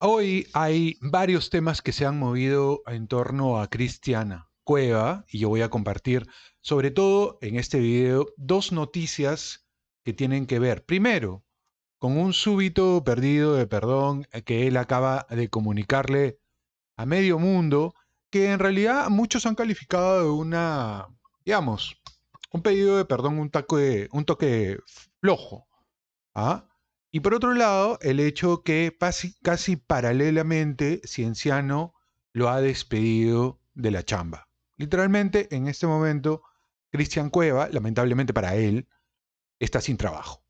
Hoy hay varios temas que se han movido en torno a Cristiana Cueva y yo voy a compartir, sobre todo en este video, dos noticias que tienen que ver. Primero, con un súbito perdido de perdón eh, que él acaba de comunicarle a medio mundo, que en realidad muchos han calificado de una, digamos, un pedido de perdón, un, taco de, un toque flojo. ¿ah? Y por otro lado, el hecho que casi, paralelamente Cienciano lo ha despedido de la chamba. Literalmente, en este momento, Cristian Cueva, lamentablemente para él, está sin trabajo.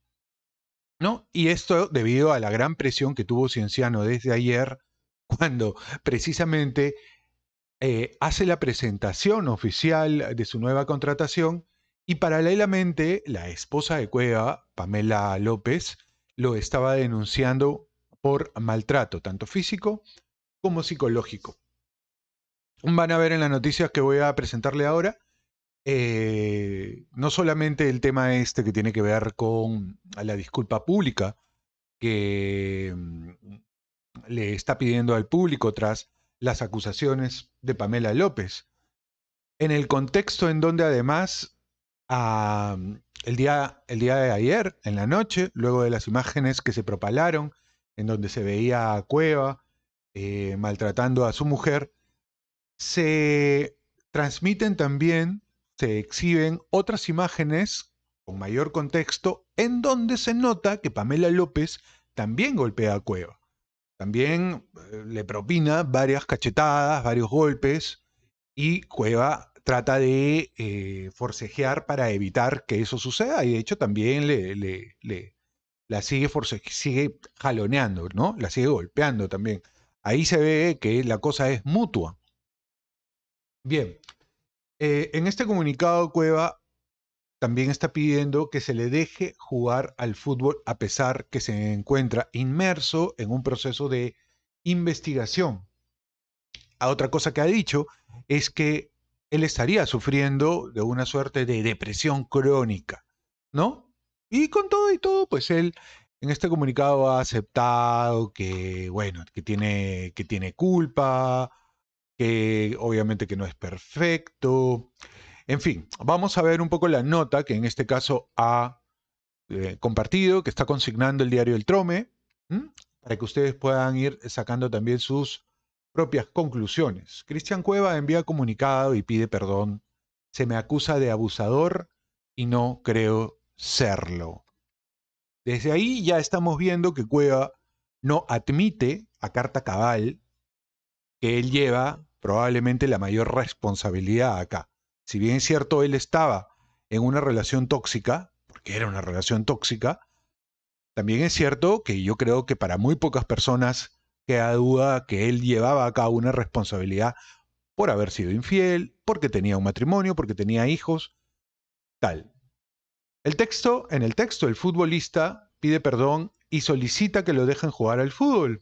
¿No? Y esto debido a la gran presión que tuvo Cienciano desde ayer, cuando precisamente eh, hace la presentación oficial de su nueva contratación y paralelamente la esposa de Cueva, Pamela López, lo estaba denunciando por maltrato, tanto físico como psicológico. Van a ver en las noticias que voy a presentarle ahora, eh, no solamente el tema este que tiene que ver con la disculpa pública que mm, le está pidiendo al público tras las acusaciones de Pamela López, en el contexto en donde además Mm, el, día, el día de ayer, en la noche, luego de las imágenes que se propalaron, en donde se veía a Cueva eh, maltratando a su mujer, se transmiten también, se exhiben otras imágenes con mayor contexto, en donde se nota que Pamela López también golpea a Cueva. También eh, le propina varias cachetadas, varios golpes, y Cueva trata de eh, forcejear para evitar que eso suceda y de hecho también le, la sigue, sigue jaloneando, ¿no? La sigue golpeando también. Ahí se ve que la cosa es mutua. Bien, eh, en este comunicado Cueva también está pidiendo que se le deje jugar al fútbol a pesar que se encuentra inmerso en un proceso de investigación. A ah, otra cosa que ha dicho es que él estaría sufriendo de una suerte de depresión crónica, ¿no? Y con todo y todo, pues él en este comunicado ha aceptado que, bueno, que tiene, que tiene culpa, que obviamente que no es perfecto. En fin, vamos a ver un poco la nota que en este caso ha eh, compartido, que está consignando el diario El Trome, para que ustedes puedan ir sacando también sus propias conclusiones. Cristian Cueva envía comunicado y pide perdón. Se me acusa de abusador y no creo serlo. Desde ahí ya estamos viendo que Cueva no admite a carta cabal que él lleva probablemente la mayor responsabilidad acá. Si bien es cierto, él estaba en una relación tóxica, porque era una relación tóxica, también es cierto que yo creo que para muy pocas personas queda duda que él llevaba a cabo una responsabilidad por haber sido infiel, porque tenía un matrimonio, porque tenía hijos, tal. El texto, en el texto, el futbolista pide perdón y solicita que lo dejen jugar al fútbol.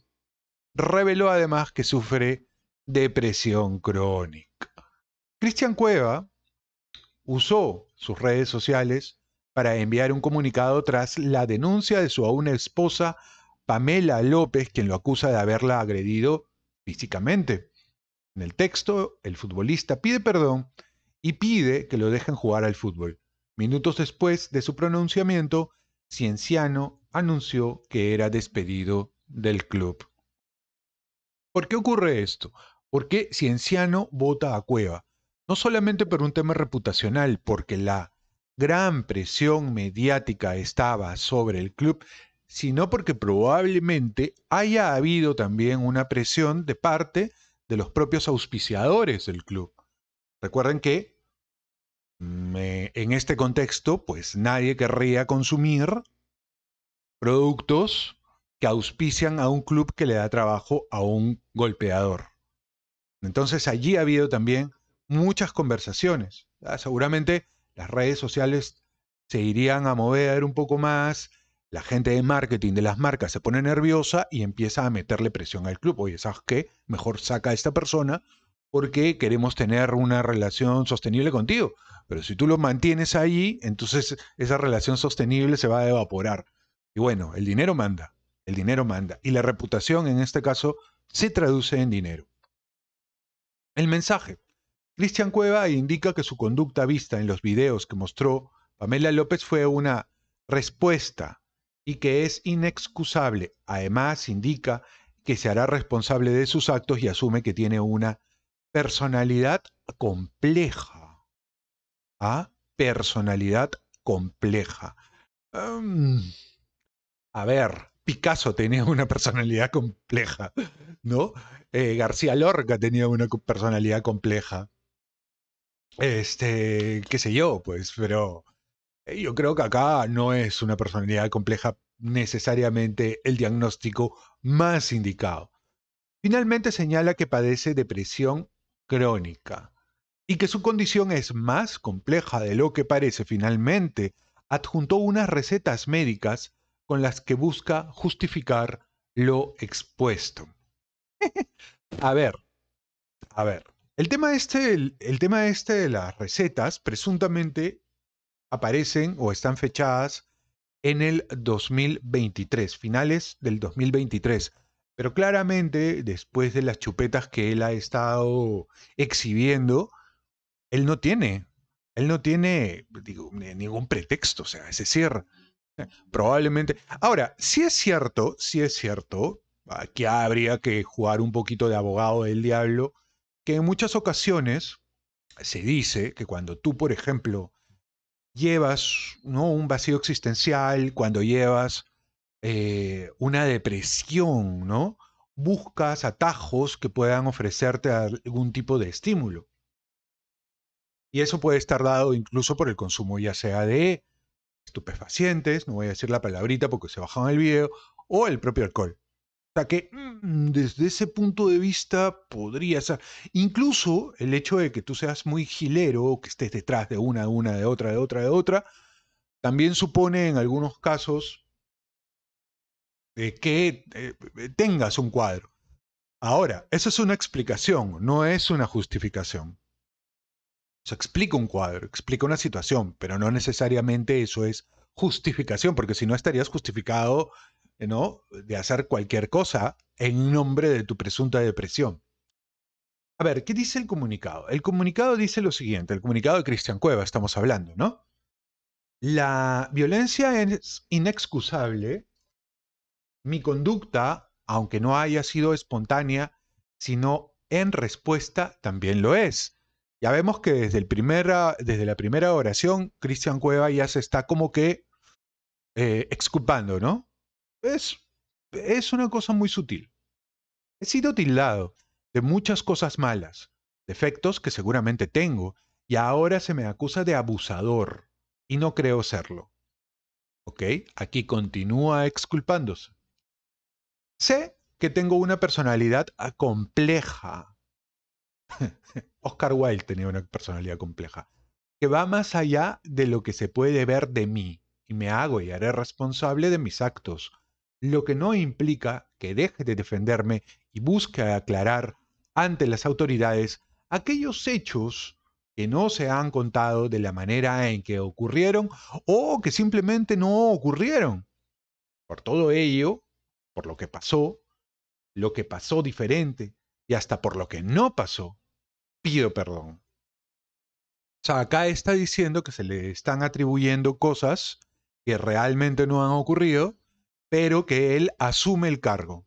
Reveló además que sufre depresión crónica. Cristian Cueva usó sus redes sociales para enviar un comunicado tras la denuncia de su aún esposa Pamela López quien lo acusa de haberla agredido físicamente. En el texto, el futbolista pide perdón y pide que lo dejen jugar al fútbol. Minutos después de su pronunciamiento, Cienciano anunció que era despedido del club. ¿Por qué ocurre esto? ¿Por qué Cienciano vota a Cueva? No solamente por un tema reputacional, porque la gran presión mediática estaba sobre el club, sino porque probablemente haya habido también una presión de parte de los propios auspiciadores del club. Recuerden que mm, eh, en este contexto, pues nadie querría consumir productos que auspician a un club que le da trabajo a un golpeador. Entonces allí ha habido también muchas conversaciones. Ah, seguramente las redes sociales se irían a mover un poco más, la gente de marketing de las marcas se pone nerviosa y empieza a meterle presión al club. Oye, ¿sabes qué? Mejor saca a esta persona porque queremos tener una relación sostenible contigo. Pero si tú lo mantienes ahí, entonces esa relación sostenible se va a evaporar. Y bueno, el dinero manda, el dinero manda. Y la reputación en este caso se traduce en dinero. El mensaje. Cristian Cueva indica que su conducta vista en los videos que mostró Pamela López fue una respuesta y que es inexcusable. Además, indica que se hará responsable de sus actos y asume que tiene una personalidad compleja. ¿Ah? Personalidad compleja. a ver, Picasso tenía una personalidad compleja, ¿no? Eh, García Lorca tenía una personalidad compleja. Este, qué sé yo, pues, pero eh, yo creo que acá no es una personalidad compleja necesariamente el diagnóstico más indicado. Finalmente señala que padece depresión crónica y que su condición es más compleja de lo que parece finalmente. Adjuntó unas recetas médicas con las que busca justificar lo expuesto. a ver, a ver. El tema este, el tema este de las recetas presuntamente aparecen o están fechadas en el 2023, finales del 2023. Pero claramente, después de las chupetas que él ha estado exhibiendo, él no tiene, él no tiene ningún pretexto, o sea, es decir, probablemente... Ahora, si es cierto, si es cierto, aquí habría que jugar un poquito de abogado del diablo, que en muchas ocasiones se dice que cuando tú, por ejemplo, llevas un vacío existencial, cuando llevas eh, una depresión, ¿no? Buscas atajos que puedan ofrecerte algún tipo de estímulo. Y eso puede estar dado incluso por el consumo ya sea de estupefacientes, no voy a decir la palabrita porque se en el video, o el propio alcohol que mm, desde ese punto de vista podría ser, incluso el hecho de que tú seas muy gilero, o que estés detrás de una, de una, de otra, de otra, de otra, también supone en algunos casos que eh, tengas un cuadro. Ahora, eso es una explicación, no es una justificación. se explica un cuadro, explica una situación, pero no necesariamente eso es justificación, porque si no estarías justificado ¿no? De hacer cualquier cosa en nombre de tu presunta depresión. A ver, ¿qué dice el comunicado? El comunicado dice lo siguiente, el comunicado de Cristian Cueva estamos hablando, ¿no? La violencia es inexcusable. Mi conducta, aunque no haya sido espontánea, sino en respuesta, también lo es. Ya vemos que desde, el desde la primera oración, Cristian Cueva ya se está como que eh, exculpando, ¿no? Es, una cosa muy sutil. He sido tildado de muchas cosas malas, defectos que seguramente tengo, y ahora se me acusa de abusador, y no creo serlo. ¿Ok? Aquí continúa exculpándose. Sé que tengo una personalidad compleja. Oscar Wilde tenía una personalidad compleja, que va más allá de lo que se puede ver de mí, y me hago y haré responsable de mis actos, lo que no implica que deje de defenderme y busque aclarar ante las autoridades aquellos hechos que no se han contado de la manera en que ocurrieron o que simplemente no ocurrieron. Por todo ello, por lo que pasó, lo que pasó diferente y hasta por lo que no pasó, pido perdón. O sea, acá está diciendo que se le están atribuyendo cosas que realmente no han ocurrido pero que él asume el cargo.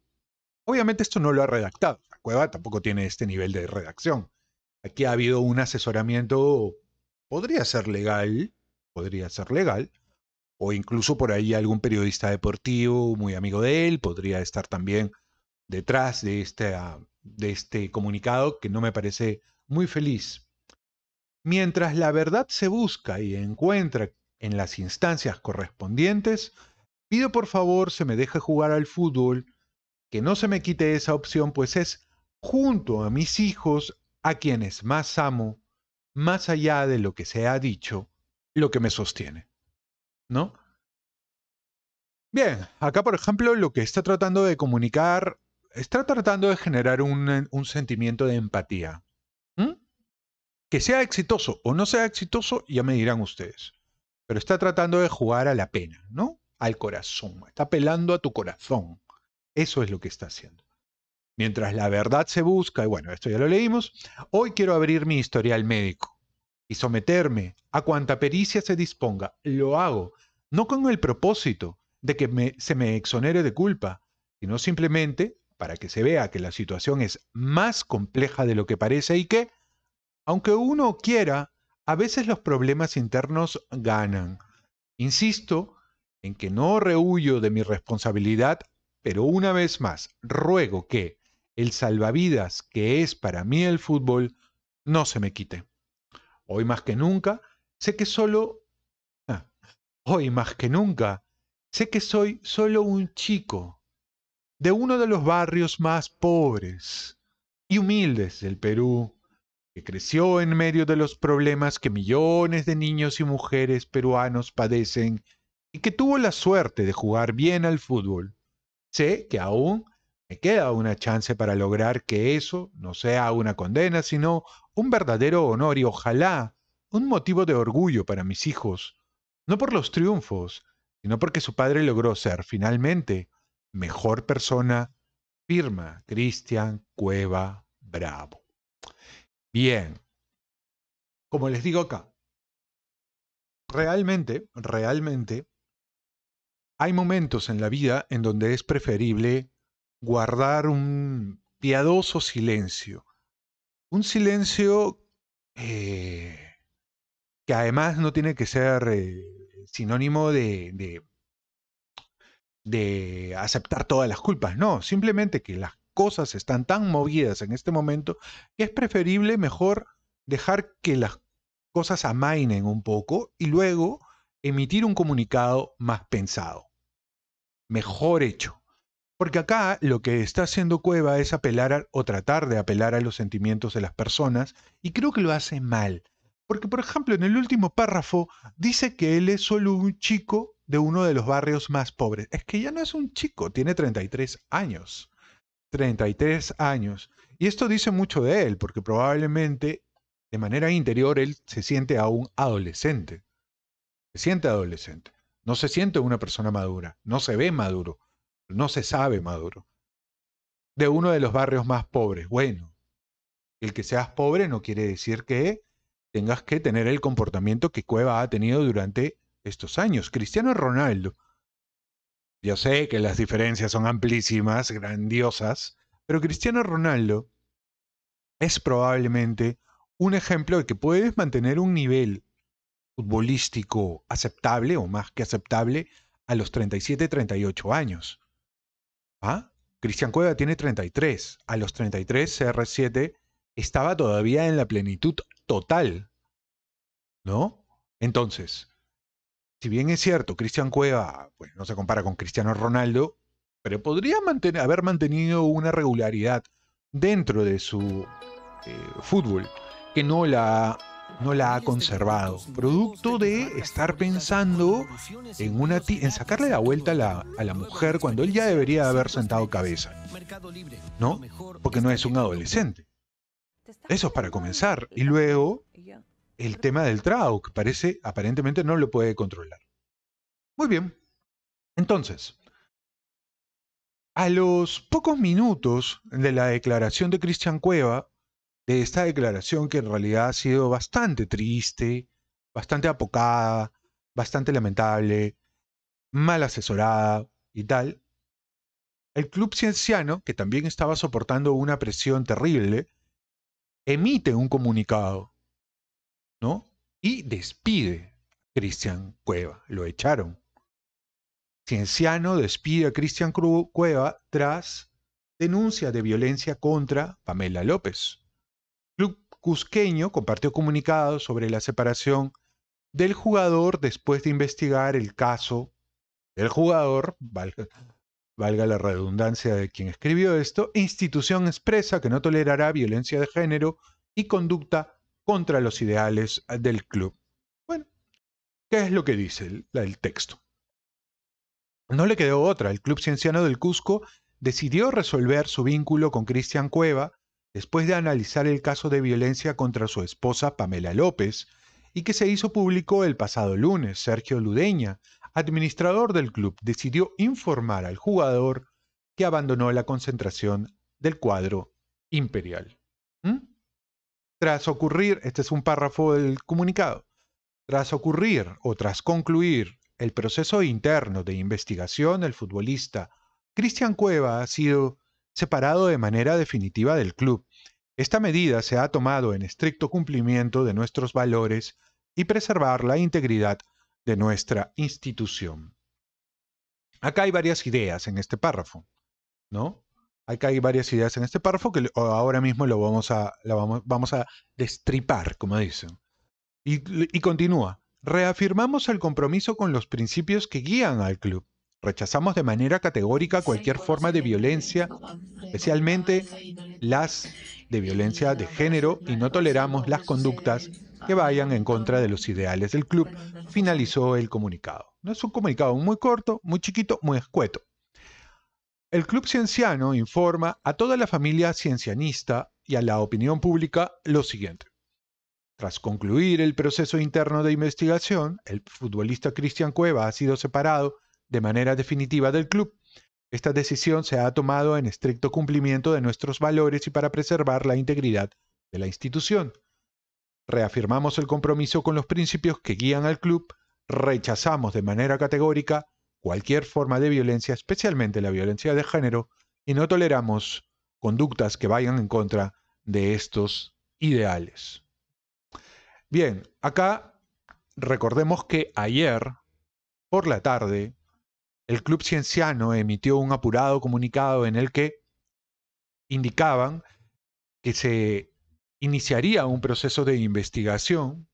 Obviamente esto no lo ha redactado. La cueva tampoco tiene este nivel de redacción. Aquí ha habido un asesoramiento, podría ser legal, podría ser legal, o incluso por ahí algún periodista deportivo muy amigo de él podría estar también detrás de este, ah, de este comunicado que no me parece muy feliz. Mientras la verdad se busca y encuentra en las instancias correspondientes, Pido por favor se me deje jugar al fútbol, que no se me quite esa opción, pues es junto a mis hijos, a quienes más amo, más allá de lo que se ha dicho, lo que me sostiene. ¿No? Bien, acá por ejemplo lo que está tratando de comunicar, está tratando de generar un, sentimiento de empatía. Que sea exitoso o no sea exitoso, ya me dirán ustedes. Pero está tratando de jugar a la pena, ¿no? al corazón, está pelando a tu corazón. Eso es lo que está haciendo. Mientras la verdad se busca, y bueno, esto ya lo leímos, hoy quiero abrir mi historial médico y someterme a cuanta pericia se disponga. Lo hago, no con el propósito de que se me exonere de culpa, sino simplemente para que se vea que la situación es más compleja de lo que parece y que, aunque uno quiera, a veces los problemas internos ganan. Insisto en que no rehuyo de mi responsabilidad, pero una vez más ruego que el salvavidas que es para mí el fútbol no se me quite. Hoy más que nunca, sé que solo... Ah, hoy más que nunca, sé que soy solo un chico de uno de los barrios más pobres y humildes del Perú, que creció en medio de los problemas que millones de niños y mujeres peruanos padecen y que tuvo la suerte de jugar bien al fútbol, sé que aún me queda una chance para lograr que eso no sea una condena, sino un verdadero honor y ojalá un motivo de orgullo para mis hijos, no por los triunfos, sino porque su padre logró ser finalmente mejor persona, firma Cristian Cueva Bravo. Bien, como les digo acá, realmente, realmente hay momentos en la vida en donde es preferible guardar un piadoso silencio. Un silencio eh, que además no tiene que ser eh, sinónimo de, de, aceptar todas las culpas, no, simplemente que las cosas están tan movidas en este momento que es preferible mejor dejar que las cosas amainen un poco y luego emitir un comunicado más pensado mejor hecho. Porque acá lo que está haciendo Cueva es apelar o tratar de apelar a los sentimientos de las personas y creo que lo hace mal. Porque, por ejemplo, en el último párrafo dice que él es solo un chico de uno de los barrios más pobres. Es que ya no es un chico, tiene 33 años. 33 años. Y esto dice mucho de él, porque probablemente de manera interior él se siente aún adolescente. Se siente adolescente. No se siente una persona madura, no se ve maduro, no se sabe maduro. De uno de los barrios más pobres, bueno, el que seas pobre no quiere decir que tengas que tener el comportamiento que Cueva ha tenido durante estos años. Cristiano Ronaldo. Yo sé que las diferencias son amplísimas, grandiosas, pero Cristiano Ronaldo es probablemente un ejemplo de que puedes mantener un nivel futbolístico aceptable o más que aceptable a los 37, 38 años. ¿Ah? Cristian Cueva tiene 33. A los 33, CR7 estaba todavía en la plenitud total. ¿No? Entonces, si bien es cierto, Cristian Cueva pues, no se compara con Cristiano Ronaldo, pero podría haber mantenido una regularidad dentro de su eh, fútbol que no la no la ha conservado, producto de estar pensando en, en sacarle la vuelta a la, mujer cuando él ya debería haber sentado cabeza, ¿no? Porque no es un adolescente. Eso es para comenzar. Y luego, el tema del trago, que parece aparentemente no lo puede controlar. Muy bien. Entonces, a los pocos minutos de la declaración de Cristian Cueva, de esta declaración que en realidad ha sido bastante triste, bastante apocada, bastante lamentable, mal asesorada y tal, el club cienciano, que también estaba soportando una presión terrible, emite un comunicado, ¿no? Y despide a Cristian Cueva, lo echaron. Cienciano despide a Cristian Cueva tras denuncia de violencia contra Pamela López club cusqueño compartió comunicados sobre la separación del jugador después de investigar el caso del jugador, valga, la redundancia de quien escribió esto, institución expresa que no tolerará violencia de género y conducta contra los ideales ah, del club. Bueno, ¿qué es lo que dice el, el texto? No le quedó otra. El Club Cienciano del Cusco decidió resolver su vínculo con Cristian Cueva, después de analizar el caso de violencia contra su esposa Pamela López, y que se hizo público el pasado lunes, Sergio Ludeña, administrador del club, decidió informar al jugador que abandonó la concentración del cuadro imperial. ¿Mm? Tras ocurrir, este es un párrafo del comunicado, tras ocurrir o tras concluir el proceso interno de investigación, el futbolista Cristian Cueva ha sido separado de manera definitiva del club. Esta medida se ha tomado en estricto cumplimiento de nuestros valores y preservar la integridad de nuestra institución. Acá hay varias ideas en este párrafo, ¿no? Acá hay varias ideas en este párrafo que ahora mismo lo vamos a, vamos, a destripar, como dicen. y continúa. Reafirmamos el compromiso con los principios que guían al club Rechazamos de manera categórica cualquier forma de violencia, especialmente las de violencia de género, y no toleramos las conductas que vayan en contra de los ideales del club, finalizó el comunicado. No es un comunicado muy corto, muy chiquito, muy escueto. El Club Cienciano informa a toda la familia ciencianista y a la opinión pública lo siguiente. Tras concluir el proceso interno de investigación, el futbolista Cristian Cueva ha sido separado de manera definitiva del club. Esta decisión se ha tomado en estricto cumplimiento de nuestros valores y para preservar la integridad de la institución. Reafirmamos el compromiso con los principios que guían al club, rechazamos de manera categórica cualquier forma de violencia, especialmente la violencia de género, y no toleramos conductas que vayan en contra de estos ideales. Bien, acá recordemos que ayer por la tarde el Club Cienciano emitió un apurado comunicado en el que indicaban que se iniciaría un proceso de investigación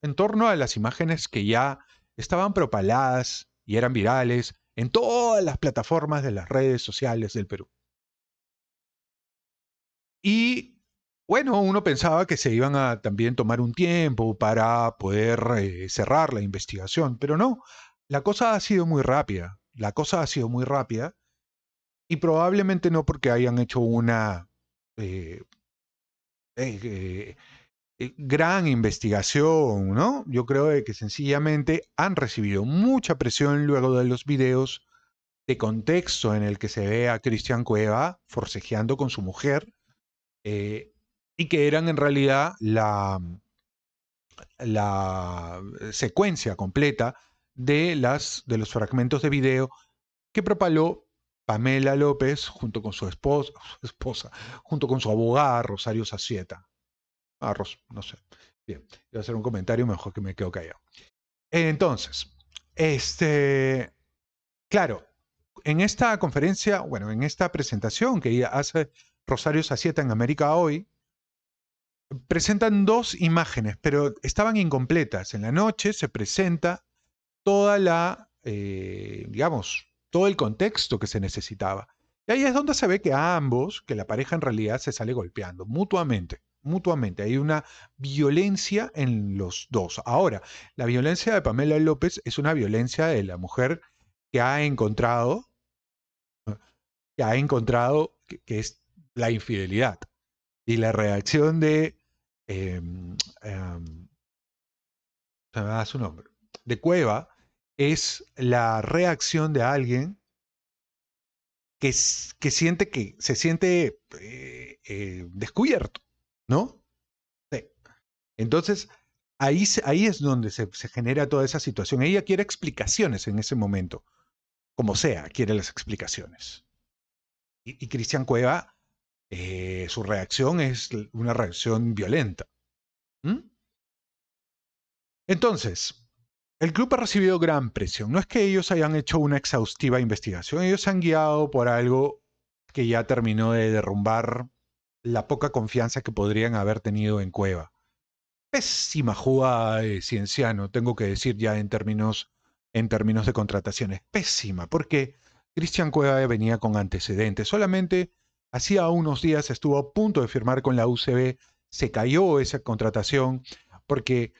en torno a las imágenes que ya estaban propaladas y eran virales en todas las plataformas de las redes sociales del Perú. Y bueno, uno pensaba que se iban a también tomar un tiempo para poder eh, cerrar la investigación, pero no, la cosa ha sido muy rápida la cosa ha sido muy rápida y probablemente no porque hayan hecho una eh, eh, eh, gran investigación, ¿no? Yo creo que sencillamente han recibido mucha presión luego de los videos de contexto en el que se ve a Cristian Cueva forcejeando con su mujer y que eran en realidad la, la secuencia completa de, las, de los fragmentos de video que propaló Pamela López junto con su esposa, junto con su abogada Rosario Sacieta. Ah, no sé. Bien, voy a hacer un comentario, mejor que me quedo callado. Entonces, este, claro, en esta conferencia, bueno, en esta presentación que hace Rosario Sacieta en América Hoy, presentan dos imágenes, pero estaban incompletas. En la noche se presenta toda la, eh, digamos, todo el contexto que se necesitaba. Y ahí es donde se ve que a ambos, que la pareja en realidad se sale golpeando mutuamente, mutuamente. Hay una violencia en los dos. Ahora, la violencia de Pamela López es una violencia de la mujer que ha encontrado, que ha encontrado que, es la infidelidad. Y la reacción de... Em, em, se me su nombre. De Cueva es la reacción de alguien que, que siente que se siente eh, eh, descubierto, ¿no? Entonces, ahí, ahí es donde se, genera toda esa situación. Ella quiere explicaciones en ese momento, como sea, quiere las explicaciones. Y, Cristian Cueva, eh, su reacción es una reacción violenta. ¿Mm? Entonces, el club ha recibido gran presión. No es que ellos hayan hecho una exhaustiva investigación, ellos se han guiado por algo que ya terminó de derrumbar la poca confianza que podrían haber tenido en Cueva. Pésima jugada de Cienciano, tengo que decir ya en términos, en términos de contrataciones. Pésima, porque Cristian Cueva venía con antecedentes. Solamente hacía unos días estuvo a punto de firmar con la UCB, se cayó esa contratación porque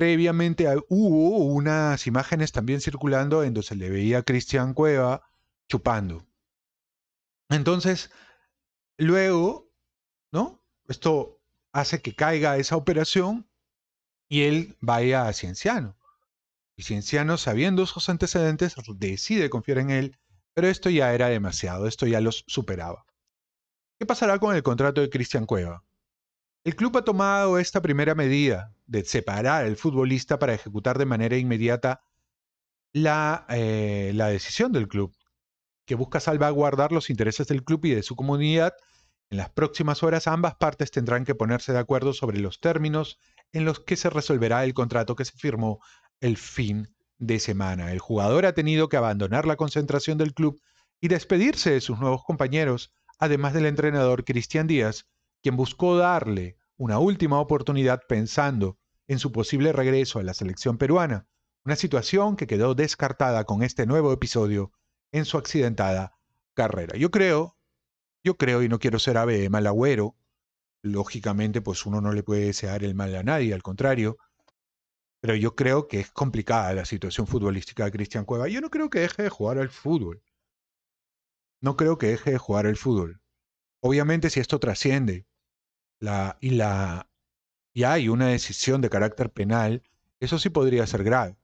previamente hubo unas imágenes también circulando en donde se le veía a Cristian Cueva chupando. Entonces, luego, ¿no? Esto hace que caiga esa operación y él vaya a Cienciano. Y Cienciano, sabiendo sus antecedentes, decide confiar en él, pero esto ya era demasiado, esto ya los superaba. ¿Qué pasará con el contrato de Cristian Cueva? El club ha tomado esta primera medida de separar al futbolista para ejecutar de manera inmediata la, eh, la decisión del club, que busca salvaguardar los intereses del club y de su comunidad. En las próximas horas ambas partes tendrán que ponerse de acuerdo sobre los términos en los que se resolverá el contrato que se firmó el fin de semana. El jugador ha tenido que abandonar la concentración del club y despedirse de sus nuevos compañeros, además del entrenador Cristian Díaz, quien buscó darle una última oportunidad pensando en su posible regreso a la selección peruana, una situación que quedó descartada con este nuevo episodio en su accidentada carrera. Yo creo, yo creo, y no quiero ser ave de agüero, lógicamente pues uno no le puede desear el mal a nadie, al contrario, pero yo creo que es complicada la situación futbolística de Cristian Cueva. Yo no creo que deje de jugar al fútbol. No creo que deje de jugar al fútbol. Obviamente si esto trasciende y, la, y hay una decisión de carácter penal, eso sí podría ser grave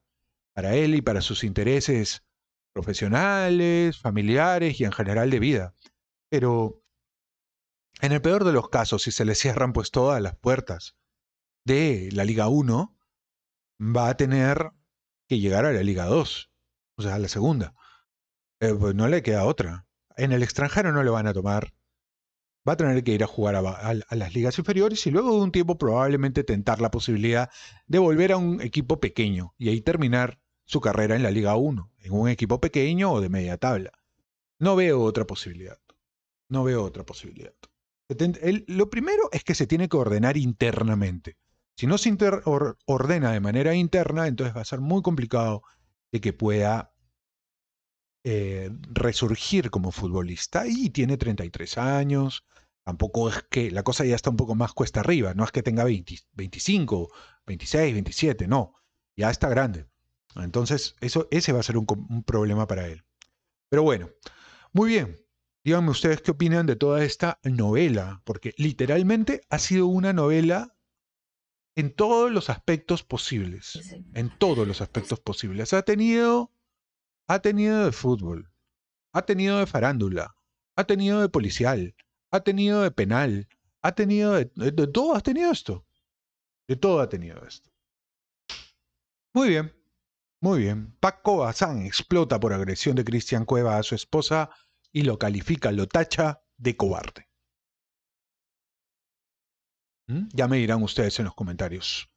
para él y para sus intereses profesionales, familiares y en general de vida. Pero en el peor de los casos, si se le cierran pues todas las puertas de la Liga 1, va a tener que llegar a la Liga 2, o sea, a la segunda. Eh, pues no le queda otra. En el extranjero no le van a tomar va a tener que ir a jugar a, las ligas inferiores y luego de un tiempo probablemente tentar la posibilidad de volver a un equipo pequeño y ahí terminar su carrera en la Liga 1, en un equipo pequeño o de media tabla. No veo otra posibilidad. No veo otra posibilidad. lo primero es que se tiene que ordenar internamente. Si no se ordena de manera interna, entonces va a ser muy complicado que pueda eh, resurgir como futbolista. Y tiene 33 años, Tampoco es que la cosa ya está un poco más cuesta arriba, no es que tenga 25, 26, 27, no, ya está grande. Entonces, eso, ese va a ser un, un problema para él. Pero bueno, muy bien, díganme ustedes qué opinan de toda esta novela, porque literalmente ha sido una novela en todos los aspectos posibles. En todos los aspectos posibles. Ha tenido, ha tenido de fútbol, ha tenido de farándula, ha tenido de policial, ha tenido de penal, ha tenido de, de, todo, ha tenido esto. De todo ha tenido esto. Muy bien, muy bien. Paco Bazán explota por agresión de Cristian Cueva a su esposa y lo califica, lo tacha de cobarde. ¿Mm? Ya me dirán ustedes en los comentarios.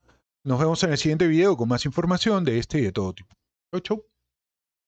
Nos vemos en el siguiente video con más información de este y de todo tipo. Chau, chau.